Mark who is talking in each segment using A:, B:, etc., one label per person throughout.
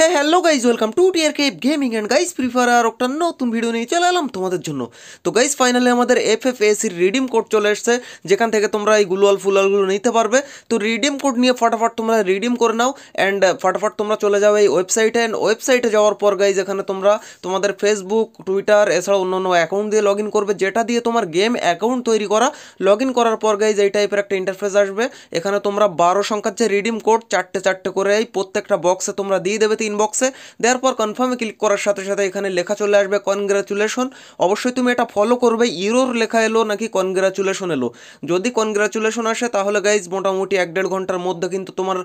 A: হ্যাঁ hello guys welcome to tier K gaming and guys free fire আর একটা নতুন ভিডিও নিয়ে চলে এলাম তোমাদের জন্য তো গাইজ ফাইনালি আমাদের এফ এফ এসির রিডিম কোড চলে এসছে যেখান থেকে তোমরা এই গুলোয়াল ফুলওয়ালগুলো নিতে পারবে তো রিডিম কোড নিয়ে ফটাফট তোমরা রিডিম করে নাও অ্যান্ড ফটাফট তোমরা চলে যাও এই ওয়েবসাইটে অ্যান্ড ওয়েবসাইটে যাওয়ার পর গাইজ এখানে তোমরা তোমাদের ফেসবুক টুইটার এছাড়া অন্য অ্যাকাউন্ট দিয়ে লগ করবে যেটা দিয়ে তোমার গেম অ্যাকাউন্ট তৈরি করা লগ করার পর গাইজ এই টাইপের একটা ইন্টারফেস আসবে এখানে তোমরা বারো সংখ্যার যে রিডিম কোড চারটে চারটে করে এই প্রত্যেকটা বক্সে তোমরা দিয়ে দেবে তিন ইনবক্সে দেওয়ার পর কনফার্মে ক্লিক করার সাথে সাথে এখানে লেখা চলে আসবে কনগ্রাচুলেশন অবশ্যই তুমি এটা ফলো করবে ইরোর লেখা এলো নাকি কনগ্রাচুলেশন এলো যদি কনগ্রাচুলেশন আসে তাহলে গাইজ মোটামুটি এক দেড় ঘন্টার মধ্যে কিন্তু তোমার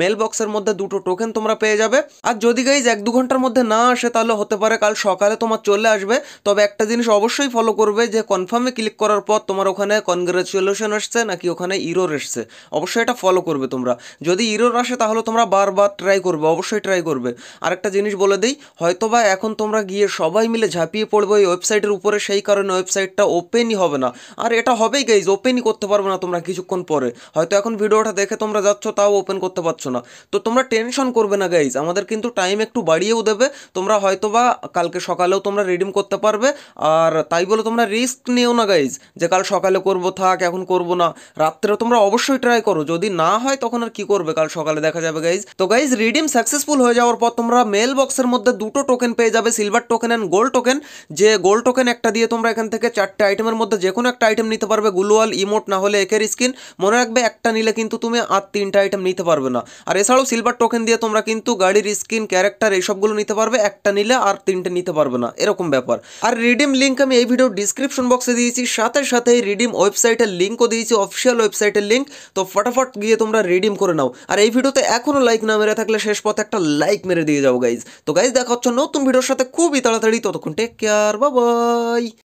A: মেল বক্সের মধ্যে দুটো টোকেন তোমরা পেয়ে যাবে আর যদি গাইজ এক দু ঘন্টার মধ্যে না আসে তাহলে হতে পারে কাল সকালে তোমার চলে আসবে তবে একটা জিনিস অবশ্যই ফলো করবে যে কনফার্মে ক্লিক করার পর তোমার ওখানে কনগ্রাচুলেশন আসছে নাকি ওখানে ইরোর এসছে অবশ্যই এটা ফলো করবে তোমরা যদি ইরোর আসে তাহলে তোমরা বারবার ট্রাই করবে অবশ্যই ট্রাই করবে হবে আরেকটা জিনিস বলে দিই হয়তোবা এখন তোমরা গিয়ে সবাই মিলে ঝাঁপিয়ে পড়বে ওই ওয়েবসাইটের উপরে সেই কারণে ওয়েবসাইটটা ওপেনই হবে না আর এটা হবেই গাইজ ওপেনই করতে পারবে না তোমরা কিছুক্ষণ পরে হয়তো এখন ভিডিওটা দেখে তোমরা যাচ্ছ তাও ওপেন করতে পারছো না তো তোমরা টেনশন করবে না গাইজ আমাদের কিন্তু টাইম একটু বাড়িয়েও দেবে তোমরা হয়তোবা কালকে সকালেও তোমরা রিডিম করতে পারবে আর তাই বলে তোমরা রিস্ক নিও না গাইজ যে কাল সকালে করব থাক এখন করব না রাত্রে তোমরা অবশ্যই ট্রাই করো যদি না হয় তখন আর কি করবে কাল সকালে দেখা যাবে গাইজ তো গাইজ রিডিম সাকসেসফুল হয়ে যাওয়া যাওয়ার পর তোমরা মেল বক্সের মধ্যে দুটো টোকেন পেয়ে যাবে silver token and gold token যে গোল্ড টোকেন একটা দিয়ে তোমরা এখান থেকে চারটে আইটেমের মধ্যে যে কোনো একটা আইটেম নিতে পারবে গুলোয়াল ইমোট না হলে একের স্কিন মনে রাখবে একটা নিলে কিন্তু তুমি আর তিনটা আইটেম নিতে পারবে না আর এছাড়াও সিলভার টোকেন দিয়ে তোমরা কিন্তু গাড়ির স্কিন ক্যারেক্টার এইসবগুলো নিতে পারবে একটা নিলে আর তিনটে নিতে পারবে না এরকম ব্যাপার আর রিডিম লিঙ্ক আমি এই ভিডিও ডিসক্রিপশন বক্সে দিয়েছি সাথে সাথে রিডিম ওয়েবসাইটের লিঙ্কও দিয়েছি অফিসিয়াল ওয়েবসাইটের লিঙ্ক তো ফটাফট গিয়ে তোমরা রিডিম করে নাও আর এই ভিডিওতে এখনও লাইক না মেরে থাকলে শেষ পথে একটা লাইক লাইক মেরে দিয়ে যাও গাইজ তো গাইজ দেখা হচ্ছে নতুন ভিডিওর সাথে খুবই তাড়াতাড়ি ততক্ষণ টেক কেয়ার বাবাই